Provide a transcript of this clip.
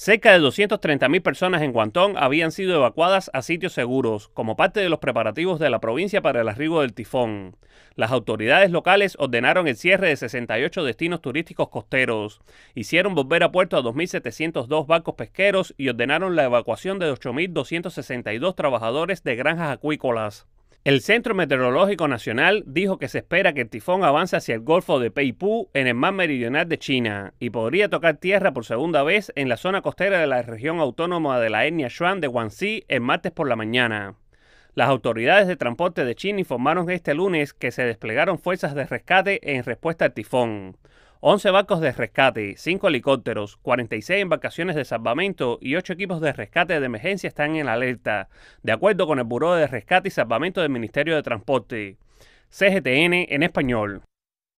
Cerca de 230.000 personas en Guantón habían sido evacuadas a sitios seguros como parte de los preparativos de la provincia para el arribo del tifón. Las autoridades locales ordenaron el cierre de 68 destinos turísticos costeros, hicieron volver a puerto a 2.702 barcos pesqueros y ordenaron la evacuación de 8.262 trabajadores de granjas acuícolas. El Centro Meteorológico Nacional dijo que se espera que el tifón avance hacia el Golfo de Peipú en el mar meridional de China y podría tocar tierra por segunda vez en la zona costera de la región autónoma de la etnia Xuan de Guangxi el martes por la mañana. Las autoridades de transporte de China informaron este lunes que se desplegaron fuerzas de rescate en respuesta al tifón. 11 barcos de rescate, 5 helicópteros, 46 embarcaciones de salvamento y 8 equipos de rescate de emergencia están en alerta, de acuerdo con el Buró de Rescate y Salvamento del Ministerio de Transporte, CGTN en español.